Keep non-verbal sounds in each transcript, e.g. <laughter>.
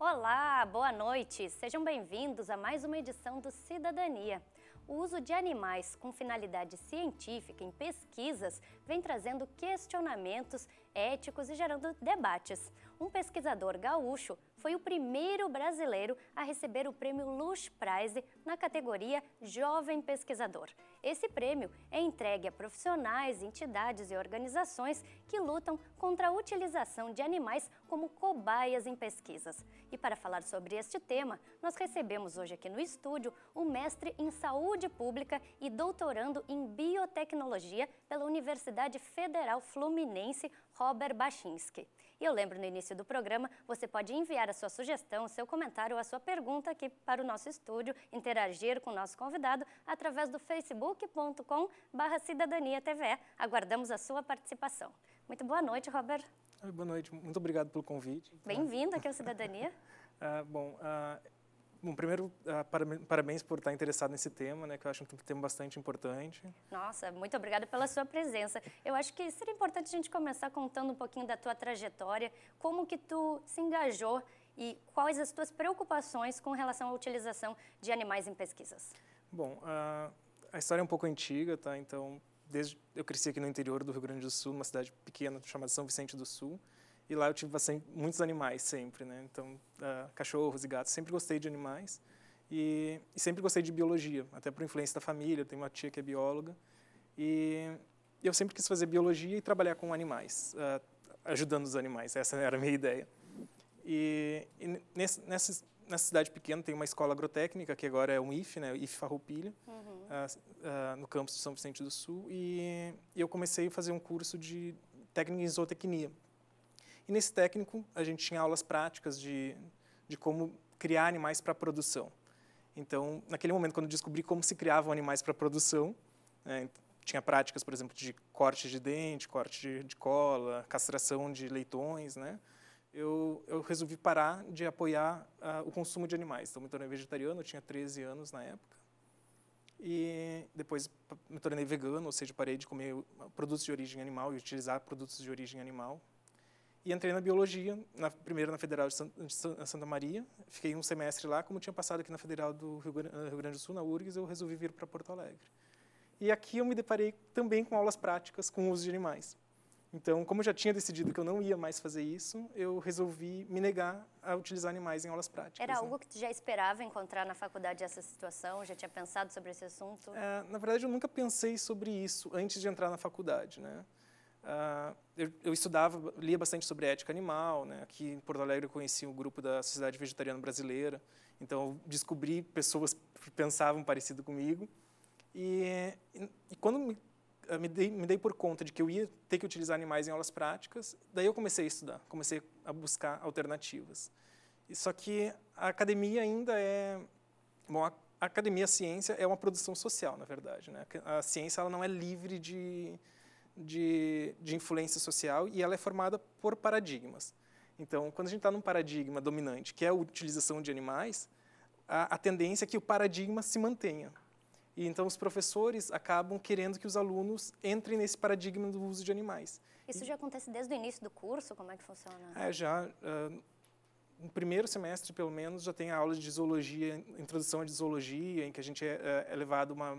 Olá, boa noite. Sejam bem-vindos a mais uma edição do Cidadania. O uso de animais com finalidade científica em pesquisas vem trazendo questionamentos éticos e gerando debates. Um pesquisador gaúcho foi o primeiro brasileiro a receber o prêmio Lush Prize na categoria Jovem Pesquisador. Esse prêmio é entregue a profissionais, entidades e organizações que lutam contra a utilização de animais como cobaias em pesquisas. E para falar sobre este tema, nós recebemos hoje aqui no estúdio o mestre em saúde pública e doutorando em biotecnologia pela Universidade Federal Fluminense, Robert Bachinski. E eu lembro no início do programa, você pode enviar a sua sugestão, seu comentário ou a sua pergunta aqui para o nosso estúdio, interagir com o nosso convidado através do facebook.com barra Cidadania TVE. Aguardamos a sua participação. Muito boa noite, Robert. Boa noite, muito obrigado pelo convite. Bem-vindo aqui ao Cidadania. <laughs> Ah, bom, ah, Bom, primeiro, ah, parabéns por estar interessado nesse tema, né, que eu acho um tema bastante importante. Nossa, muito obrigada pela sua presença. Eu acho que seria importante a gente começar contando um pouquinho da tua trajetória, como que tu se engajou e quais as tuas preocupações com relação à utilização de animais em pesquisas? Bom, a, a história é um pouco antiga, tá? Então, desde eu cresci aqui no interior do Rio Grande do Sul, uma cidade pequena chamada São Vicente do Sul, e lá eu tive bastante, muitos animais sempre, né? Então, cachorros e gatos, sempre gostei de animais e, e, sempre gostei de biologia, até por influência da família, eu tenho uma tia que é bióloga e eu sempre quis fazer biologia e trabalhar com animais, uh, ajudando os animais, essa era a minha <laughs> ideia. E, e nesse, nessa, nessa cidade pequena tem uma escola agrotécnica, que agora é um IF, né, IF Farroupilha, uhum. uh, uh, no campus de São Vicente do Sul, e, e eu comecei a fazer um curso de técnica em zootecnia. E nesse técnico a gente tinha aulas práticas de, de como criar animais para produção. Então, naquele momento, quando descobri como se criavam animais para produção, né, tinha práticas, por exemplo, de corte de dente, corte de, de cola, castração de leitões, né? eu, eu resolvi parar de apoiar uh, o consumo de animais. Então, me tornei vegetariano, eu tinha 13 anos na época. E depois me tornei vegano, ou seja, parei de comer ah, produtos de origem animal e utilizar produtos de origem animal. E entrei na biologia, na, primeiro na Federal de Santa Maria. Fiquei um semestre lá, como tinha passado aqui na Federal do ah, Rio Grande do Sul, na URGS, eu resolvi vir para Porto Alegre. E aqui eu me deparei também com aulas práticas com o uso de animais. Então, como eu já tinha decidido que eu não ia mais fazer isso, eu resolvi me negar a utilizar animais em aulas práticas. Era né? algo que tu já esperava encontrar na faculdade essa situação? Já tinha pensado sobre esse assunto? É, na verdade, eu nunca pensei sobre isso antes de entrar na faculdade, né? Uh, eu, eu, estudava, lia bastante sobre ética animal, né? aqui em Porto Alegre eu conheci o um grupo da Sociedade Vegetariana Brasileira, então descobri pessoas que pensavam parecido comigo. E, e, e quando me me dei, me dei por conta de que eu ia ter que utilizar animais em aulas práticas, daí eu comecei a estudar, comecei a buscar alternativas. Só que a academia ainda é... Bom, a academia, a ciência, é uma produção social, na verdade. Né? A ciência ela não é livre de, de, de influência social e ela é formada por paradigmas. Então, quando a gente está num paradigma dominante, que é a utilização de animais, a, a tendência é que o paradigma se mantenha. E então os professores acabam querendo que os alunos entrem nesse paradigma do uso de animais. Isso e... já acontece desde o início do curso? Como é que funciona? É, já. Uh, ah, no primeiro semestre, pelo menos, já tem a aula de zoologia, introdução à zoologia, em que a gente é, é, é levado uma,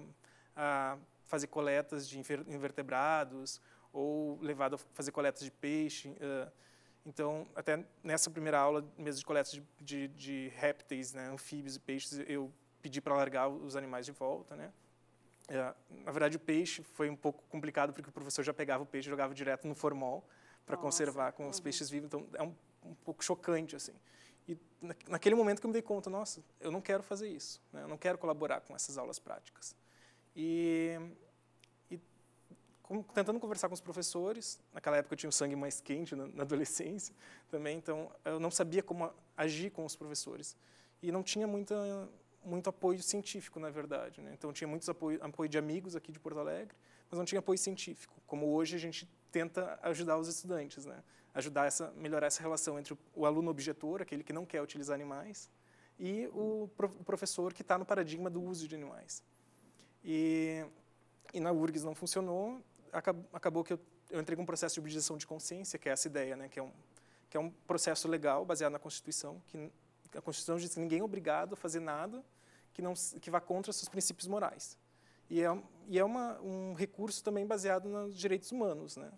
a fazer coletas de invertebrados ou levado a fazer coletas de peixe. Uh, então, até nessa primeira aula, mesmo de coletas de, de, de répteis, né, anfíbios e peixes, eu pedir para largar os animais de volta, né? É, na verdade, o peixe foi um pouco complicado, porque o professor já pegava o peixe e jogava direto no formol para conservar com os uhum. peixes vivos. Então, é um, um, pouco chocante, assim. E naquele momento que eu me dei conta, nossa, eu não quero fazer isso. Né? Eu não quero colaborar com essas aulas práticas. E, e com, tentando conversar com os professores, naquela época eu tinha o sangue mais quente na, na adolescência também, então eu não sabia como agir com os professores. E não tinha muita muito apoio científico, na verdade. Né? Então, tinha muitos apoio, apoio de amigos aqui de Porto Alegre, mas não tinha apoio científico, como hoje a gente tenta ajudar os estudantes, né? ajudar essa melhorar essa relação entre o aluno objetor, aquele que não quer utilizar animais, e o, pro, o professor que está no paradigma do uso de animais. E, e na URGS não funcionou, acabou, acabou que eu, eu, entrei com um processo de objeção de consciência, que é essa ideia, né? que, é um, que é um processo legal baseado na Constituição, que a Constituição diz que ninguém é obrigado a fazer nada que, não, que vá contra seus princípios morais. E é, e é uma, um recurso também baseado nos direitos humanos, né?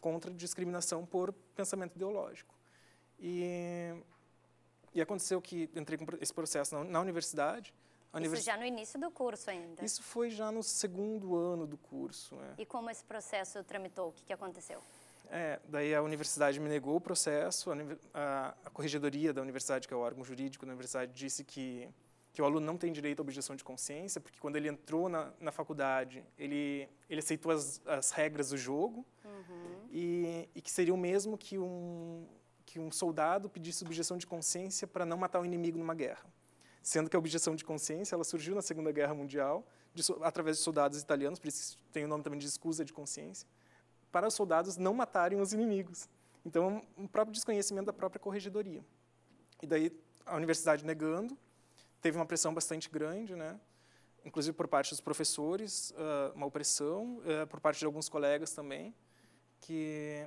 contra discriminação por pensamento ideológico. E, e aconteceu que entrei com esse processo na, na universidade, Univers... Isso já no início do curso ainda? Isso foi já no segundo ano do curso. É. E como esse processo tramitou? O que, que aconteceu? É, daí a universidade me negou o processo, a, a corregedoria da universidade, que é o órgão jurídico da universidade, disse que que o aluno não tem direito à objeção de consciência, porque quando ele entrou na, na faculdade, ele, ele aceitou as, as regras do jogo, uhum. e, e, que seria o mesmo que um, que um soldado pedisse objeção de consciência para não matar o inimigo numa guerra. Sendo que a objeção de consciência ela surgiu na Segunda Guerra Mundial, de, através de soldados italianos, por isso tem o nome também de escusa de consciência, para os soldados não matarem os inimigos. Então, um próprio desconhecimento da própria corregedoria. E daí, a universidade negando, teve uma pressão bastante grande, né? inclusive por parte dos professores, ah, uma opressão, ah, por parte de alguns colegas também, que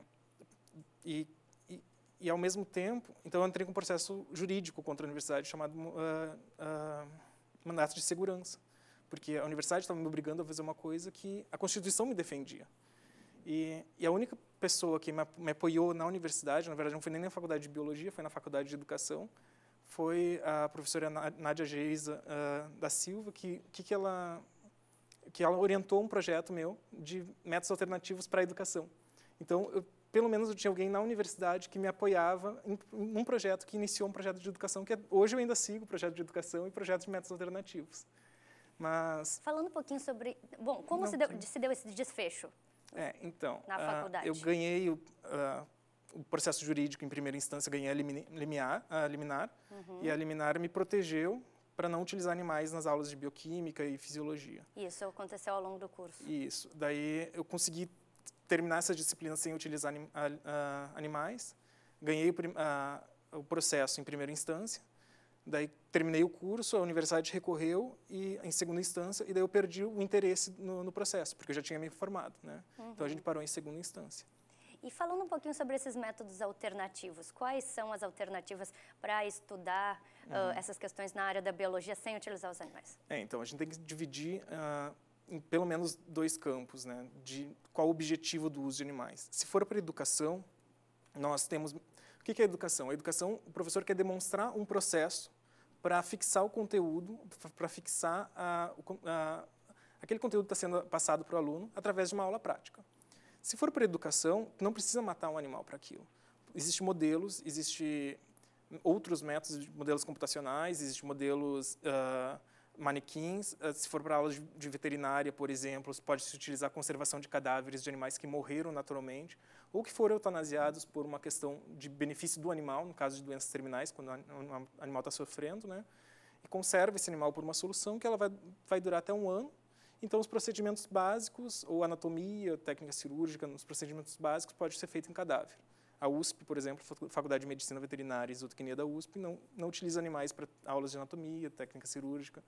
e, e, e, ao mesmo tempo, então eu entrei com um processo jurídico contra a universidade chamado uh, uh, mandato de segurança, porque a universidade estava me obrigando a fazer uma coisa que a Constituição me defendia. E, e a única pessoa que me, me apoiou na universidade, na verdade não foi nem na faculdade de biologia, foi na faculdade de educação, foi a professora Nádia Geisa uh, da Silva, que, que, que, ela, que ela orientou um projeto meu de métodos alternativos para a educação. Então, eu, pelo menos eu tinha alguém na universidade que me apoiava em, em um projeto que iniciou um projeto de educação, que é, hoje eu ainda sigo o projeto de educação e projetos de métodos alternativos. Mas... Falando um pouquinho sobre... Bom, como se deu, se deu, esse desfecho? É, então... Na uh, faculdade. eu ganhei... Uh, o processo jurídico em primeira instância ganhei a liminar, a liminar uhum. e a liminar me protegeu para não utilizar animais nas aulas de bioquímica e fisiologia. Isso aconteceu ao longo do curso. Isso. Daí eu consegui terminar essa disciplina sem utilizar anim, a, a, animais, ganhei o, a, o processo em primeira instância, daí terminei o curso, a universidade recorreu e em segunda instância e daí eu perdi o interesse no, no processo porque eu já tinha me formado, né? Uhum. Então a uhum. gente parou em segunda instância. E falando um pouquinho sobre esses métodos alternativos, quais são as alternativas para estudar ah, uhum. uh, essas questões na área da biologia sem utilizar os animais? É, então a gente tem que dividir uh, em pelo menos dois campos, né, de qual o objetivo do uso de animais. Se for para educação, nós temos o que é educação? A educação, o professor quer demonstrar um processo para fixar o conteúdo, para fixar a, a, aquele conteúdo que está sendo passado para o aluno através de uma aula prática. Se for para educação, não precisa matar um animal para aquilo. Existem modelos, existem outros métodos, modelos computacionais, existem modelos uh, manequins. Uh, se for para aulas de, de veterinária, por exemplo, pode-se utilizar a conservação de cadáveres de animais que morreram naturalmente ou que foram eutanasiados por uma questão de benefício do animal, no caso de doenças terminais, quando o animal está sofrendo, né? E conserva esse animal por uma solução que ela vai, vai durar até um ano então, os procedimentos básicos, ou anatomia, técnica cirúrgica, nos procedimentos básicos, pode ser feito em cadáver. A USP, por exemplo, Faculdade de Medicina Veterinária e Zootecnia da USP, não, não utiliza animais para aulas de anatomia, técnica cirúrgica,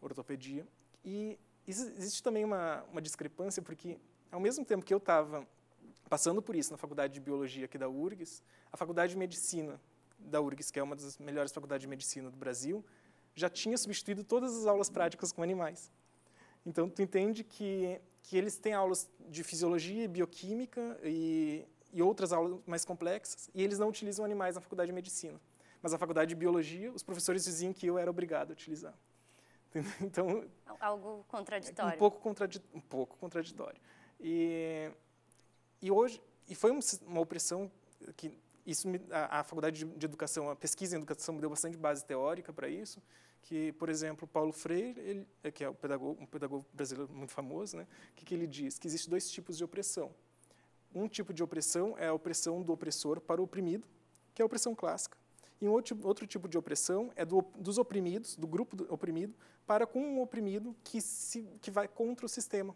ortopedia. E existe também uma, uma discrepância, porque ao mesmo tempo que eu estava passando por isso na Faculdade de Biologia aqui da URGS, a Faculdade de Medicina da URGS, que é uma das melhores faculdades de medicina do Brasil, já tinha substituído todas as aulas práticas com animais. Então, tu entende que, que eles têm aulas de fisiologia e bioquímica e, e outras aulas mais complexas, e eles não utilizam animais na faculdade de medicina. Mas a faculdade de biologia, os professores diziam que eu era obrigado a utilizar. <laughs> Então, algo contraditório. Um pouco contraditório, um pouco contraditório. E e hoje e foi uma opressão que isso me, a, a, faculdade de, de educação, a pesquisa em educação me deu bastante base teórica para isso que, por exemplo, Paulo Freire, ele, é, que é um pedagogo, um pedagogo, brasileiro muito famoso, né, que, que ele diz que existem dois tipos de opressão. Um tipo de opressão é a opressão do opressor para o oprimido, que é a opressão clássica. E um outro, outro tipo de opressão é do, dos oprimidos, do grupo do oprimido, para com um oprimido que, se, que vai contra o sistema.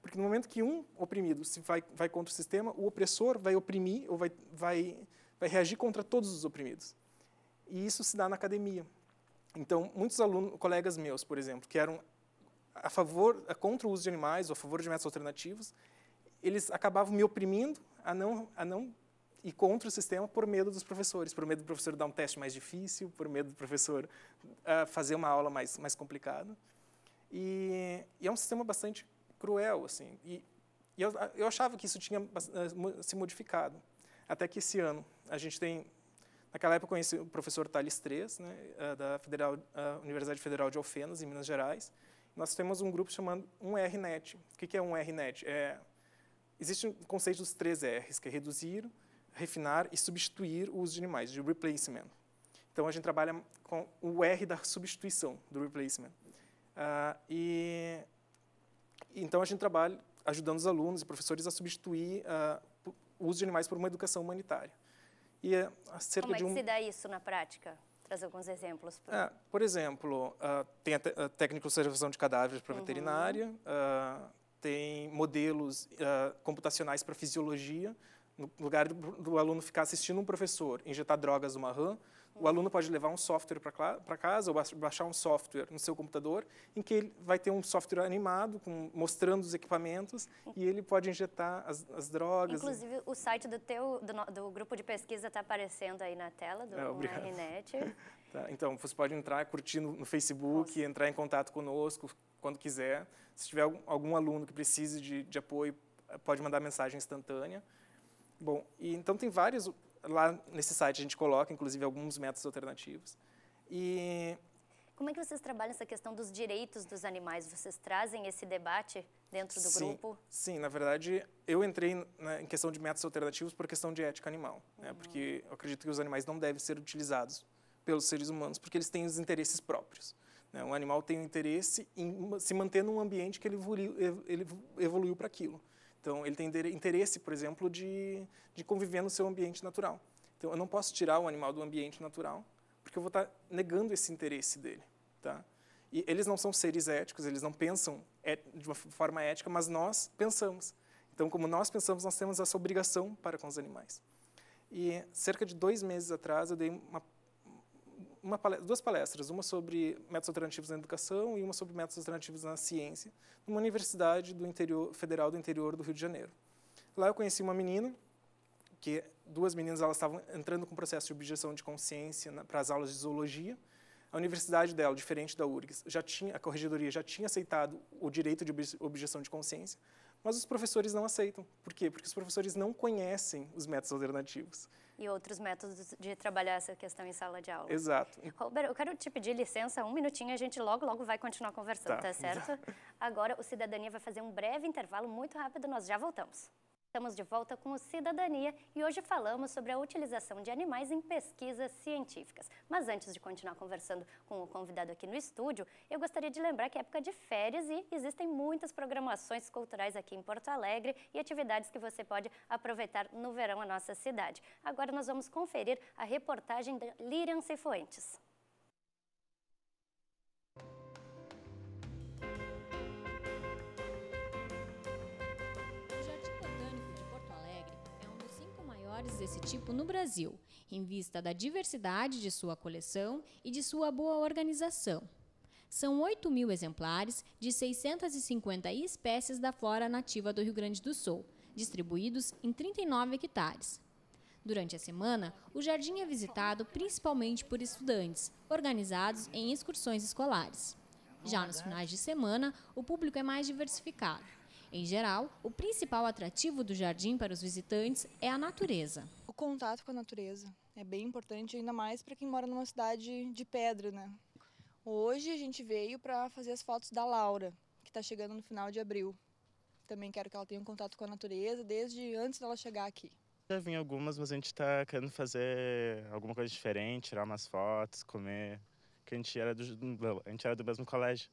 Porque no momento que um oprimido se vai, vai contra o sistema, o opressor vai oprimir ou vai, vai, vai reagir contra todos os oprimidos. E isso se dá na academia. Então, muitos alunos, colegas meus, por exemplo, que eram a favor, contra o uso de animais ou a favor de métodos alternativos, eles acabavam me oprimindo a não, a não ir contra o sistema por medo dos professores, por medo do professor dar um teste mais difícil, por medo do professor uh, fazer uma aula mais, mais complicada. E, e, é um sistema bastante cruel, assim. E, e eu, eu achava que isso tinha eh, se modificado. Até que esse ano a gente tem Naquela época eu conheci o professor Thales Tres, né, ah, da Federal, ah, Universidade Federal de Alfenas, em Minas Gerais. Nós temos um grupo chamado 1RNet. O que é 1RNet? É, existe o um conceito dos três R's, que é reduzir, refinar e substituir o uso de animais, de replacement. Então, a gente trabalha com o R da substituição, do replacement. Uh, e Então, a gente trabalha ajudando os alunos e professores a substituir uh, o uso de animais por uma educação humanitária. E é cerca Como é que de um... se dá isso na prática? Traz alguns exemplos. Pro... É, por exemplo, uh, tem a, a técnica de observação de cadáveres para uhum. veterinária, uh, tem modelos uh, computacionais para fisiologia, no lugar do, do, aluno ficar assistindo um professor injetar drogas numa rã, o aluno pode levar um software para casa ou baixar um software no seu computador, em que ele vai ter um software animado, com, mostrando os equipamentos, e ele pode injetar as, as drogas. Inclusive, o site do teu do, do grupo de pesquisa está aparecendo aí na tela, do é, internet <laughs> Tá, então, você pode entrar, curtir no, no Facebook, Nossa. entrar em contato conosco quando quiser. Se tiver algum, algum aluno que precise de, de apoio, pode mandar mensagem instantânea. Bom, e então tem vários lá nesse site a gente coloca, inclusive, alguns métodos alternativos. E como é que vocês trabalham essa questão dos direitos dos animais? Vocês trazem esse debate dentro do sim, grupo? Sim, na verdade, eu entrei na, em questão de métodos alternativos por questão de ética animal, né? uhum. né, porque eu acredito que os animais não devem ser utilizados pelos seres humanos, porque eles têm os interesses próprios. Né? Um animal tem o interesse em se manter num ambiente que ele evoluiu, evoluiu para aquilo. Então, ele tem interesse, por exemplo, de, de conviver no seu ambiente natural. Então, eu não posso tirar o animal do ambiente natural, porque eu vou estar tá negando esse interesse dele. Tá? E eles não são seres éticos, eles não pensam é, de uma forma ética, mas nós pensamos. Então, como nós pensamos, nós temos essa obrigação para com os animais. E cerca de dois meses atrás, eu dei uma palestra, duas palestras, uma sobre métodos alternativos na educação e uma sobre métodos alternativos na ciência, numa universidade do interior, federal do interior do Rio de Janeiro. Lá eu conheci uma menina, que duas meninas elas estavam entrando com processo de objeção de consciência na, para as aulas de zoologia. A universidade dela, diferente da URGS, já tinha, a corregedoria já tinha aceitado o direito de objeção de consciência, mas os professores não aceitam. Por quê? Porque os professores não conhecem os métodos alternativos e outros métodos de trabalhar essa questão em sala de aula. Exato. Robert, eu quero te pedir licença um minutinho, a gente logo, logo vai continuar conversando, tá, tá certo? <laughs> Agora o Cidadania vai fazer um breve intervalo, muito rápido, nós já voltamos. Estamos de volta com o Cidadania e hoje falamos sobre a utilização de animais em pesquisas científicas. Mas antes de continuar conversando com o convidado aqui no estúdio, eu gostaria de lembrar que é época de férias e existem muitas programações culturais aqui em Porto Alegre e atividades que você pode aproveitar no verão a nossa cidade. Agora nós vamos conferir a reportagem da Lirian Cifuentes. menores desse tipo no Brasil, em vista da diversidade de sua coleção e de sua boa organização. São 8 mil exemplares de 650 espécies da flora nativa do Rio Grande do Sul, distribuídos em 39 hectares. Durante a semana, o jardim é visitado principalmente por estudantes, organizados em excursões escolares. Já nos finais de semana, o público é mais diversificado. Em geral, o principal atrativo do jardim para os visitantes é a natureza. O contato com a natureza é bem importante, ainda mais para quem mora numa cidade de pedra, né? Hoje a gente veio para fazer as fotos da Laura, que está chegando no final de abril. Também quero que ela tenha um contato com a natureza desde antes dela chegar aqui. Já vim algumas, mas a gente está querendo fazer alguma coisa diferente, tirar umas fotos, comer. Que a gente era do, a gente era do mesmo colégio.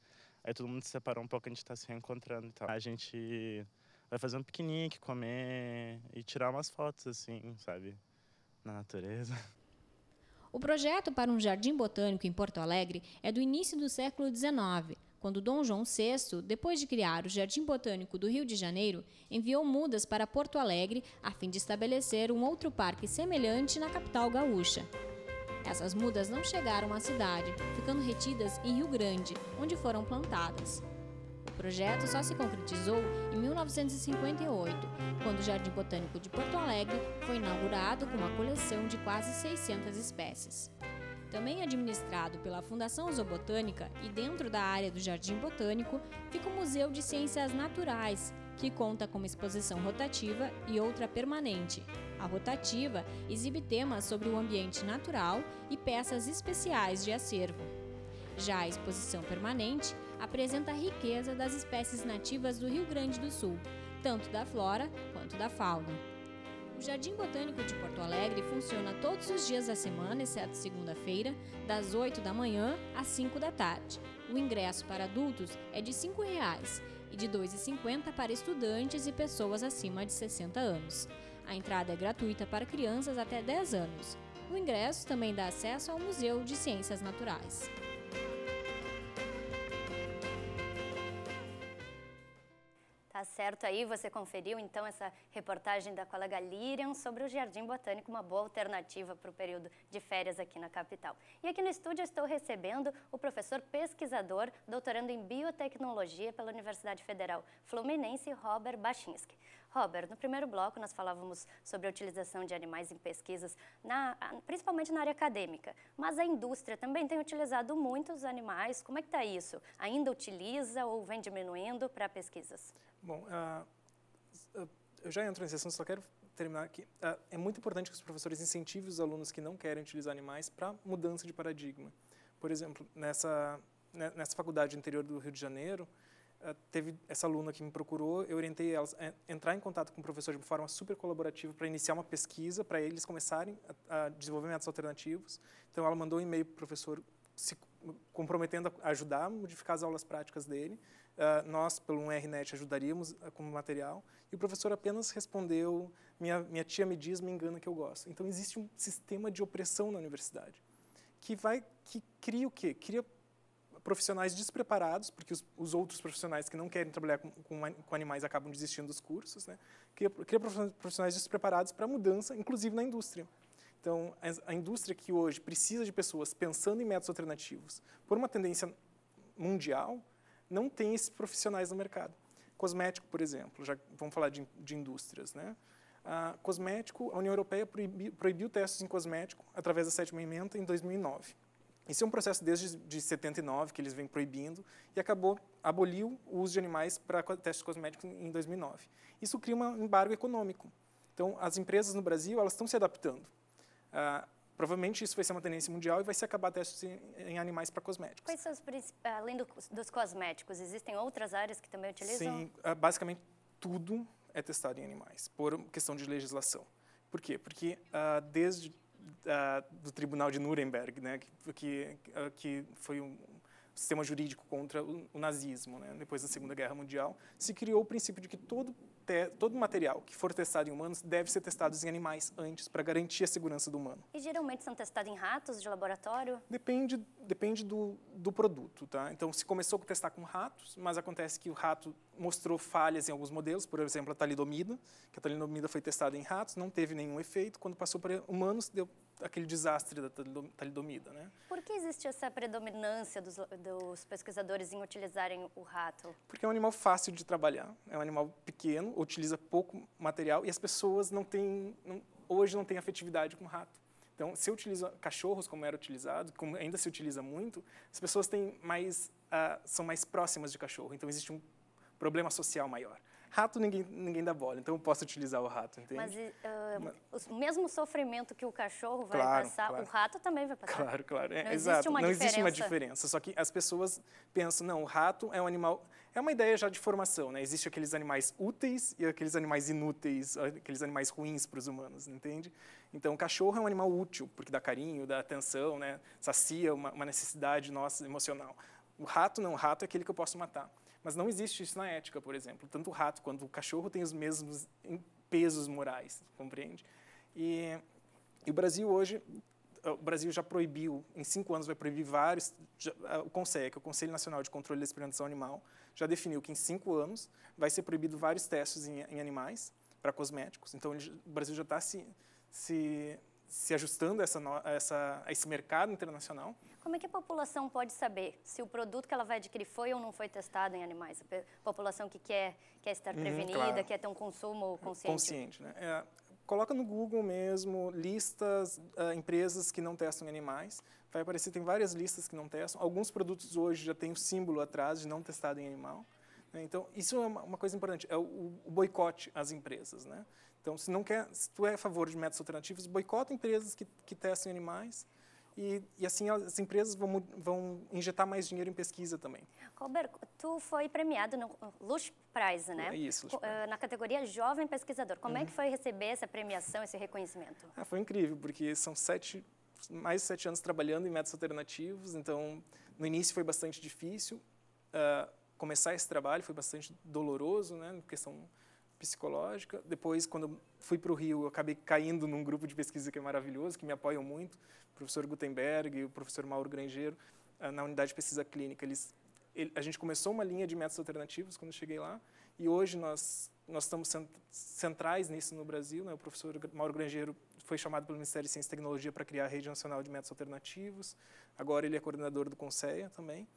Aí todo mundo se separou um pouco, a gente tá se reencontrando e tal. A gente vai fazer um piquenique, comer e tirar umas fotos, assim, sabe? Na natureza. O projeto para um jardim botânico em Porto Alegre é do início do século XIX, quando Dom João VI, depois de criar o Jardim Botânico do Rio de Janeiro, enviou mudas para Porto Alegre a fim de estabelecer um outro parque semelhante na capital gaúcha. Essas mudas não chegaram à cidade, ficando retidas em Rio Grande, onde foram plantadas. O projeto só se concretizou em 1958, quando o Jardim Botânico de Porto Alegre foi inaugurado com uma coleção de quase 600 espécies. Também administrado pela Fundação Zoobotânica e dentro da área do Jardim Botânico, fica o Museu de Ciências Naturais, que conta com uma exposição rotativa e outra permanente. A rotativa exibe temas sobre o ambiente natural e peças especiais de acervo. Já a exposição permanente apresenta a riqueza das espécies nativas do Rio Grande do Sul, tanto da flora quanto da fauna. O Jardim Botânico de Porto Alegre funciona todos os dias da semana, exceto segunda-feira, das 8 da manhã às 5 da tarde. O ingresso para adultos é de R$ 5,00 e de R$ 2,50 para estudantes e pessoas acima de 60 anos. A entrada é gratuita para crianças até 10 anos. O ingresso também dá acesso ao Museu de Ciências Naturais. Tá certo aí, você conferiu então essa reportagem da colega Lirian sobre o Jardim Botânico, uma boa alternativa para o período de férias aqui na capital. E aqui no estúdio estou recebendo o professor pesquisador, doutorando em biotecnologia pela Universidade Federal Fluminense, Robert Bachinski Robert, no primeiro bloco nós falávamos sobre a utilização de animais em pesquisas, na, principalmente na área acadêmica, mas a indústria também tem utilizado muitos animais. Como é que está isso? Ainda utiliza ou vem diminuindo para pesquisas? Bom, uh, eu já entro nesse assunto, só quero terminar aqui. Uh, é muito importante que os professores incentivem os alunos que não querem utilizar animais para mudança de paradigma. Por exemplo, nessa, né, nessa faculdade interior do Rio de Janeiro, teve essa aluna que me procurou, eu orientei ela a entrar em contato com o professor de uma forma super colaborativa para iniciar uma pesquisa, para eles começarem a, a desenvolver métodos alternativos. Então, ela mandou um e-mail para o professor se comprometendo a ajudar a modificar as aulas práticas dele. Uh, nós, pelo um RNet, ajudaríamos ah, como material. E o professor apenas respondeu: minha, minha tia me diz, me engana que eu gosto. Então, existe um sistema de opressão na universidade que vai que cria o quê? Cria profissionais despreparados, porque os, os outros profissionais que não querem trabalhar com, com, com animais acabam desistindo dos cursos, né? cria, cria profissionais despreparados para a mudança, inclusive na indústria. Então, a, a indústria que hoje precisa de pessoas pensando em métodos alternativos por uma tendência mundial, não tem esses profissionais no mercado. Cosmético, por exemplo, já vamos falar de, de indústrias, né? Ah, cosmético, a União Europeia proibiu, proibiu testes em cosmético através da sétima emenda em 2009. Isso é um processo desde de 79 que eles vêm proibindo e acabou aboliu o uso de animais para testes cosméticos em 2009. Isso cria um embargo econômico. Então, as empresas no Brasil elas estão se adaptando. Ah, Provavelmente isso vai ser uma tendência mundial e vai se acabar testes em, em animais para cosméticos. Quais são os ah, além do, dos cosméticos, existem outras áreas que também utilizam? Sim, ah, basicamente tudo é testado em animais, por questão de legislação. Por quê? Porque ah, desde ah, do Tribunal de Nuremberg, né, que, que foi um, sistema jurídico contra o, nazismo, né? depois da Segunda Guerra Mundial, se criou o princípio de que todo todo material que for testado em humanos deve ser testado em animais antes para garantir a segurança do humano. E geralmente são testados em ratos de laboratório? Depende, depende do, do produto, tá? Então, se começou a testar com ratos, mas acontece que o rato mostrou falhas em alguns modelos, por exemplo, a talidomida, que a talidomida foi testada em ratos, não teve nenhum efeito, quando passou para humanos, deu aquele desastre da talidomida. Né? Por que existe essa predominância dos, dos, pesquisadores em utilizarem o rato? Porque é um animal fácil de trabalhar, é um animal pequeno, utiliza pouco material e as pessoas não têm, não, hoje não têm afetividade com o rato. Então, se utiliza cachorros como era utilizado, como ainda se utiliza muito, as pessoas têm mais, uh, são mais próximas de cachorro, então existe um problema social maior. Rato ninguém, ninguém dá bola, então eu posso utilizar o rato, entende? Mas, uh, Mas... o mesmo sofrimento que o cachorro vai claro, passar, claro. o rato também vai passar. Claro, claro. É, não exato. Existe uma não diferença. existe uma diferença. Só que as pessoas pensam, não, o rato é um animal. É uma ideia já de formação, né? Existem aqueles animais úteis e aqueles animais inúteis, aqueles animais ruins para os humanos, entende? Então, o cachorro é um animal útil, porque dá carinho, dá atenção, né? sacia uma, uma necessidade nossa emocional. O rato não, o rato é aquele que eu posso matar. Mas não existe isso na ética, por exemplo. Tanto o rato quanto o cachorro têm os mesmos pesos morais, compreende? E, e o Brasil hoje o Brasil já proibiu, em cinco anos vai proibir vários, já, o CONSEC, o Conselho Nacional de Controle da Experimentação Animal, já definiu que em cinco anos vai ser proibido vários testes em, em animais para cosméticos. Então, ele, o Brasil já está se, se se ajustando a, essa, essa, a esse mercado internacional. Como é que a população pode saber se o produto que ela vai adquirir foi ou não foi testado em animais? A população que quer, quer estar uhum, prevenida, uhum, claro. quer ter um consumo é, consciente. Consciente, né? É, coloca no Google mesmo listas, uh, empresas que não testam em animais. Vai aparecer, tem várias listas que não testam. Alguns produtos hoje já tem o símbolo atrás de não testado em animal. Né? Então, isso é uma, coisa importante, é o, o boicote às empresas. Né? Então, se não quer, se tu é a favor de métodos alternativos, boicota empresas que, que testem animais e, e, assim as empresas vão, vão injetar mais dinheiro em pesquisa também. Robert, tu foi premiado no Lush Prize, né? Isso, Prize. Eh, na categoria Jovem Pesquisador. Como uhum. é que uhum. foi receber essa premiação, esse reconhecimento? Ah, foi incrível, porque são sete, mais de sete anos trabalhando em métodos alternativos, então no início foi bastante difícil. Uh, começar esse trabalho foi bastante doloroso, né? Porque são psicológica. Depois, quando fui para o Rio, acabei caindo num grupo de pesquisa que é maravilhoso, que me apoiam muito, o professor Gutenberg e o professor Mauro Grangeiro, ah, na unidade de pesquisa clínica. Eles, ele, a gente começou uma linha de métodos alternativos quando cheguei lá, e hoje nós, nós estamos centrais nisso no Brasil. Né? O professor Mauro Grangeiro foi chamado pelo Ministério de Ciência e Tecnologia para criar a Rede Nacional de Métodos Alternativos. Agora ele é coordenador do CONSEA também.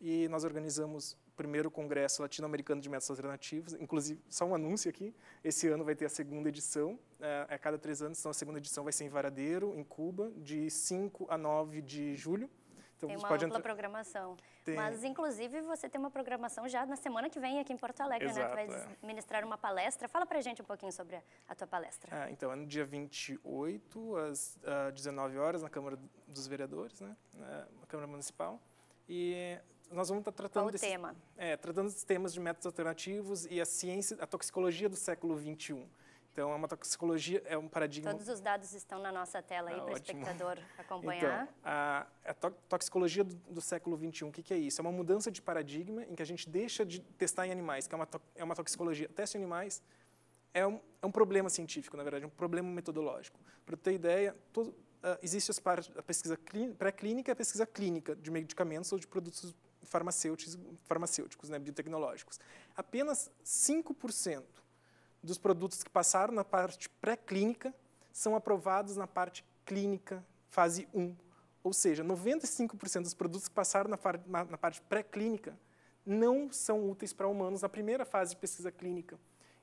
E nós organizamos primeiro Congresso Latino-Americano de Métodos Alternativos. Inclusive, só um anúncio aqui, esse ano vai ter a segunda edição, é, a cada três anos, então a segunda edição vai ser em Varadeiro, em Cuba, de 5 a 9 de julho. Então, tem uma pode ampla entrar... programação. Tem. Mas, inclusive, você tem uma programação já na semana que vem aqui em Porto Alegre, né? Exato, né? Tu vai é. ministrar uma palestra. Fala pra gente um pouquinho sobre a, tua palestra. Ah, então, é no dia 28, às uh, ah, 19 horas, na Câmara dos Vereadores, né? É, na Câmara Municipal. E nós vamos estar tá tratando Qual desses, tema? É, tratando dos temas de métodos alternativos e a ciência, a toxicologia do século 21. Então, é uma toxicologia, é um paradigma... Todos os dados estão na nossa tela aí ah, para o espectador <laughs> então, acompanhar. Então, a, a toxicologia do, do século XXI, o que, que, é isso? É uma mudança de paradigma em que a gente deixa de testar em animais, que é uma, é uma toxicologia. Teste em animais é um, é um problema científico, na verdade, é um problema metodológico. Para ter ideia, todo, uh, existe as a pesquisa pré-clínica e a pesquisa clínica de medicamentos ou de produtos farmacêuticos, farmacêuticos né, biotecnológicos. Apenas 5% dos produtos que passaram na parte pré-clínica são aprovados na parte clínica, fase 1. Ou seja, 95% dos produtos que passaram na, far, na, na parte pré-clínica não são úteis para humanos na primeira fase de pesquisa clínica.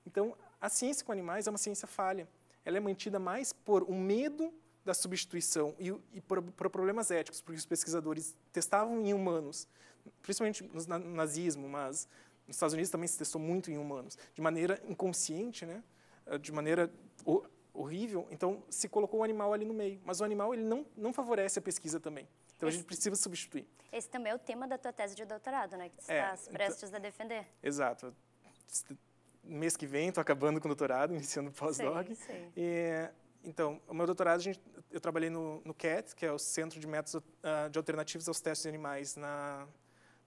Então, a ciência com animais é uma ciência falha. Ela é mantida mais por um medo da substituição e, e para problemas éticos, porque os pesquisadores testavam em humanos, principalmente no nazismo, mas nos Estados Unidos também se testou muito em humanos, de maneira inconsciente, né? Ah, de maneira horrível, então se colocou o animal ali no meio. Mas o animal ele não, não favorece a pesquisa também. Então esse, a gente precisa substituir. Esse também é o tema da tua tese de doutorado, né? Que você é, então prestes então, a defender. Exato. Mês que vem, estou acabando com o doutorado, iniciando o pós-doc. E, então, o meu doutorado, gente, eu trabalhei no, no, CAT, que é o Centro de Métodos uh, de Alternativas aos Testes de Animais na,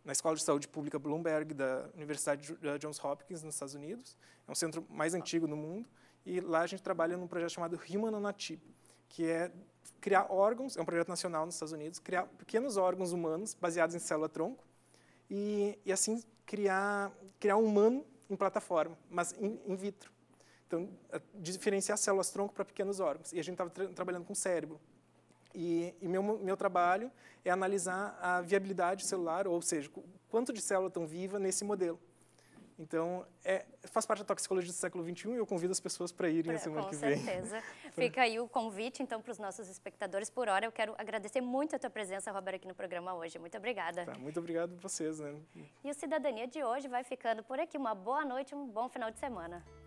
na Escola de Saúde Pública Bloomberg, da Universidade de ah, Johns Hopkins, nos Estados Unidos. É um centro mais antigo no mundo. E lá a gente trabalha num projeto chamado Human Nanotip, que é criar órgãos, é um projeto nacional nos Estados Unidos, criar pequenos órgãos humanos baseados em célula-tronco e, e assim criar, criar um humano em plataforma, mas in, in vitro. Então, diferenciar células-tronco para pequenos órgãos. E a gente estava tra trabalhando com o cérebro. E, e, meu, meu trabalho é analisar a viabilidade celular, ou seja, quanto de célula estão viva nesse modelo. Então, é, faz parte da toxicologia do século XXI e eu convido as pessoas para irem pra, a é, semana que vem. Com certeza. <laughs> Fica aí o convite, então, para os nossos espectadores. Por hora, eu quero agradecer muito a tua presença, Roberto, aqui no programa hoje. Muito obrigada. Tá, muito obrigado a vocês. Né? E o Cidadania de hoje vai ficando por aqui. Uma boa noite, um bom final de semana.